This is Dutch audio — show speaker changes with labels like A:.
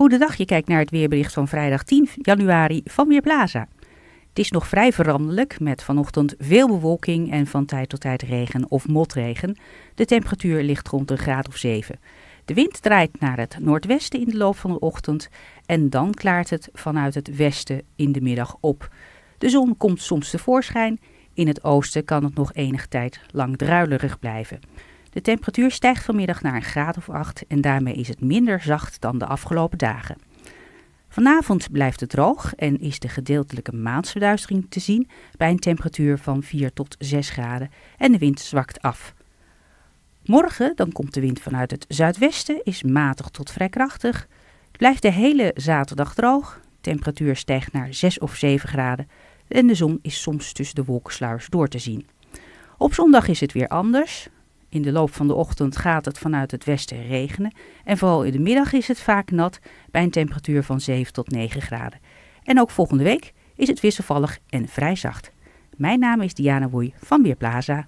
A: Goedendag, je kijkt naar het weerbericht van vrijdag 10 januari van Weerplaza. Het is nog vrij veranderlijk met vanochtend veel bewolking en van tijd tot tijd regen of motregen. De temperatuur ligt rond een graad of 7. De wind draait naar het noordwesten in de loop van de ochtend en dan klaart het vanuit het westen in de middag op. De zon komt soms tevoorschijn. In het oosten kan het nog enige tijd lang druilerig blijven. De temperatuur stijgt vanmiddag naar een graad of 8 en daarmee is het minder zacht dan de afgelopen dagen. Vanavond blijft het droog en is de gedeeltelijke maansverduistering te zien bij een temperatuur van 4 tot 6 graden en de wind zwakt af. Morgen, dan komt de wind vanuit het zuidwesten, is matig tot vrij krachtig. Blijft de hele zaterdag droog, temperatuur stijgt naar 6 of 7 graden en de zon is soms tussen de wolkensluiers door te zien. Op zondag is het weer anders. In de loop van de ochtend gaat het vanuit het westen regenen en vooral in de middag is het vaak nat bij een temperatuur van 7 tot 9 graden. En ook volgende week is het wisselvallig en vrij zacht. Mijn naam is Diana Woei van Weerplaza.